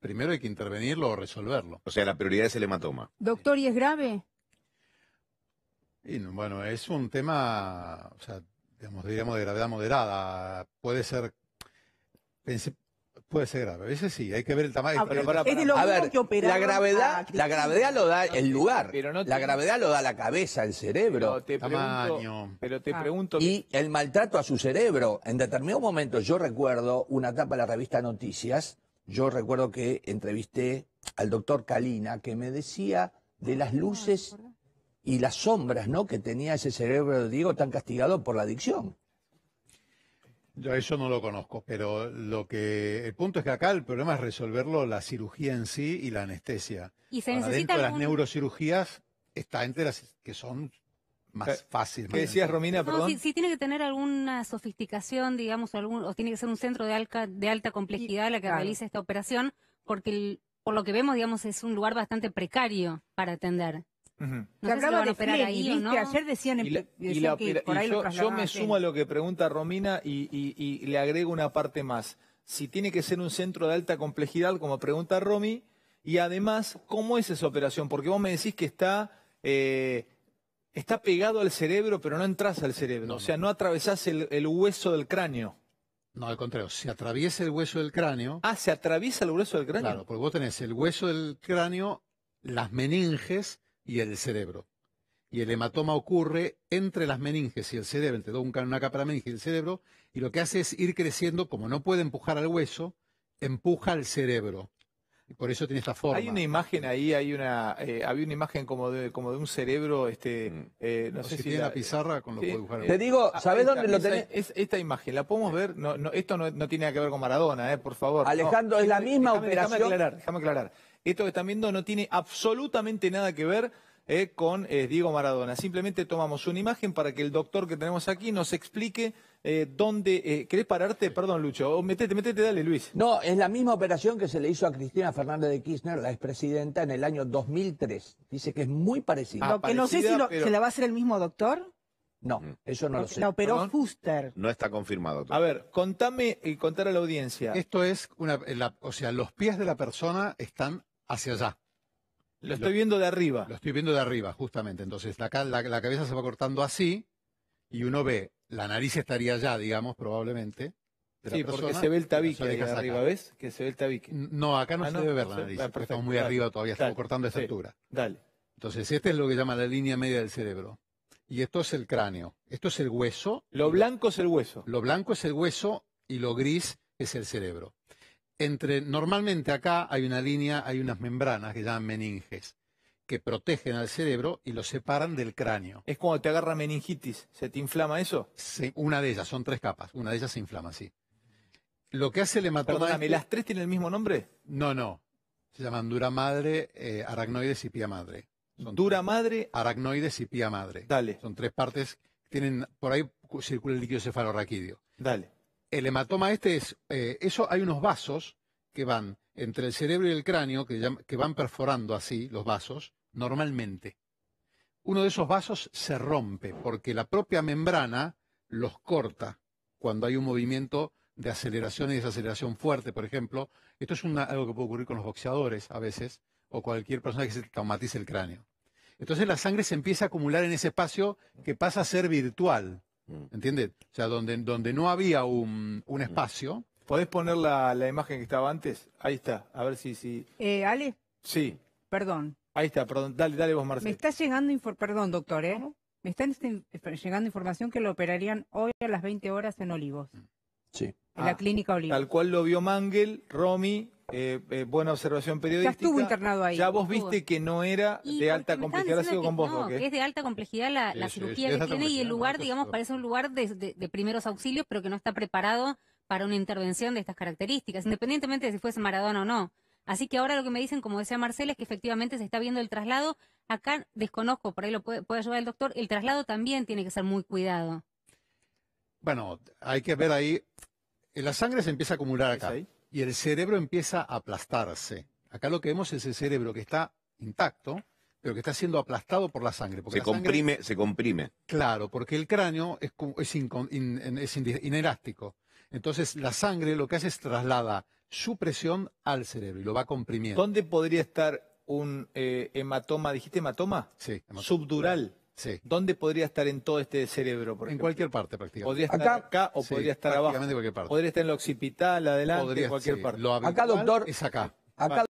primero hay que intervenirlo o resolverlo. O sea, la prioridad es el hematoma. Doctor, ¿y es grave? Y, bueno, es un tema, digamos, de gravedad moderada. Puede ser, puede ser grave. A veces sí, hay que ver el tamaño. Ah, a ver, la gravedad, la gravedad lo da el lugar. Pero La gravedad lo da la cabeza, el cerebro. tamaño. pero te ah. pregunto. Y el maltrato a su cerebro. En determinado momento, yo recuerdo una etapa de la revista Noticias yo recuerdo que entrevisté al doctor Kalina, que me decía de las ah, luces y las sombras ¿no? que tenía ese cerebro de Diego tan castigado por la adicción. Yo eso no lo conozco, pero lo que el punto es que acá el problema es resolverlo la cirugía en sí y la anestesia. Y se de las neurocirugías está entre las que son más eh, fácil. ¿Qué decías, Romina? Si, tiene que tener alguna sofisticación, digamos, o tiene que ser un centro de, alta, de alta complejidad la que realice esta operación, porque por lo que vemos, digamos, es un lugar bastante precario para atender. No operar ahí, ¿no? Ayer decían, y yo, me sumo a lo que pregunta Romina y le agrego una parte más. Si tiene que ser un centro de alta complejidad, como pregunta Romy, y además, ¿cómo es esa operación? Porque vos me decís que está eh, está pegado al cerebro, pero no entras al cerebro. o sea, no, atravesas el, hueso del cráneo. No, al contrario, se atraviesa el hueso del cráneo. Ah, se atraviesa el hueso del cráneo. Claro, porque vos tenés el hueso del cráneo, las meninges y el cerebro. Y el hematoma ocurre entre las meninges y el cerebro, entre una capa de la meninges y el cerebro, y lo que hace es ir creciendo, como no puede empujar al hueso, empuja al cerebro. Y por eso tiene esta forma. Hay una imagen ahí, hay una, eh, había una imagen como de, como de un cerebro, este, mm. eh, no sé si, tiene la, pizarra con lo sí, Te digo, ah, ¿sabes dónde lo tenés? esta imagen, la podemos ver, no, esto no, tiene nada que ver con Maradona, eh, por favor. Alejandro, es la misma operación. Déjame aclarar, déjame aclarar. Esto que están viendo no tiene absolutamente nada que ver eh, con eh, Diego Maradona. Simplemente tomamos una imagen para que el doctor que tenemos aquí nos explique eh, dónde... ¿Querés pararte? Perdón, Lucho. Oh, metete, metete, dale, Luis. No, es la misma operación que se le hizo a Cristina Fernández de Kirchner, la expresidenta, en el año 2003. Dice que es muy parecida. que no sé si se la va a hacer el mismo doctor. No, mm. eso no lo sé. La operó Fuster. No está confirmado. A ver, contame y contar a la audiencia. Esto es, una, o sea, los pies de la persona están hacia allá. Lo estoy viendo de arriba. Lo estoy viendo de arriba, justamente. Entonces, acá la, cabeza se va cortando así y uno ve, la nariz estaría allá, digamos, probablemente. sí, porque se ve el tabique de arriba, ¿ves? Que se ve el tabique. No, acá no ah, se debe ver la ah, nariz, porque estamos muy arriba todavía, estamos cortando esta altura. Dale. Entonces, este es lo que llama la línea media del cerebro. Y esto es el cráneo, esto es el hueso. Lo blanco es el hueso. Lo blanco es el hueso y lo gris es el cerebro entre, normalmente acá hay una línea, hay unas membranas que llaman meninges, que protegen al cerebro y lo separan del cráneo. Es cuando te agarra meningitis, ¿se te inflama eso? Sí, una de ellas, son tres capas, una de ellas se inflama, sí. Lo que hace el hematoma... Perdóname, este- ¿las tres tienen el mismo nombre? No, no. Se llaman dura madre, eh, aracnoides y pía madre. Son dura madre... Aracnoides y pía madre. Dale. Son tres partes, tienen, por ahí circula el líquido cefalorraquídeo. Dale el hematoma este es, eh, eso hay unos vasos que van entre el cerebro y el cráneo, que, van perforando así los vasos, normalmente. Uno de esos vasos se rompe porque la propia membrana los corta cuando hay un movimiento de aceleración y desaceleración fuerte, por ejemplo. Esto es algo que puede ocurrir con los boxeadores a veces, o cualquier persona que se traumatice el cráneo. Entonces la sangre se empieza a acumular en ese espacio que pasa a ser virtual. Mm. ¿Entiendes? O sea, donde, donde no había un, un mm. espacio. ¿Podés poner la, la, imagen que estaba antes? Ahí está, a ver si... si... Eh, ¿Ale? Sí. Perdón. Ahí está, perdón. Dale, dale vos, Marcelo. Me está llegando información... Perdón, doctor, ¿eh? Me está este, eh, llegando información que lo operarían hoy a las 20 horas en Olivos. Sí la ah, clínica Tal cual lo vio Mangel, Romy, eh, eh, buena observación periodística. Ya estuvo internado ahí. Ya vos viste que no era de alta complejidad, ha sido con vos, es de alta complejidad la, cirugía que tiene y el lugar, digamos, parece un lugar de, primeros auxilios, pero que no está preparado para una intervención de estas características, independientemente de si fuese Maradona o no. Así que ahora lo que me dicen, como decía Marcela, es que efectivamente se está viendo el traslado. Acá desconozco, por ahí lo puede ayudar el doctor, el traslado también tiene que ser muy cuidado. Bueno, hay que ver ahí la sangre se empieza a acumular acá y el cerebro empieza a aplastarse. Acá lo que vemos es el cerebro que está intacto, pero que está siendo aplastado por la sangre. se comprime, se comprime. Claro, porque el cráneo es, inelástico. Entonces la sangre lo que hace es traslada su presión al cerebro y lo va comprimiendo. ¿Dónde podría estar un eh, hematoma? ¿Dijiste hematoma? Sí. Subdural. Sí. ¿Dónde podría estar en todo este cerebro? en cualquier parte prácticamente. Podría estar acá, o podría estar abajo. Podría estar en la occipital, adelante, en cualquier parte. acá, doctor. Es acá.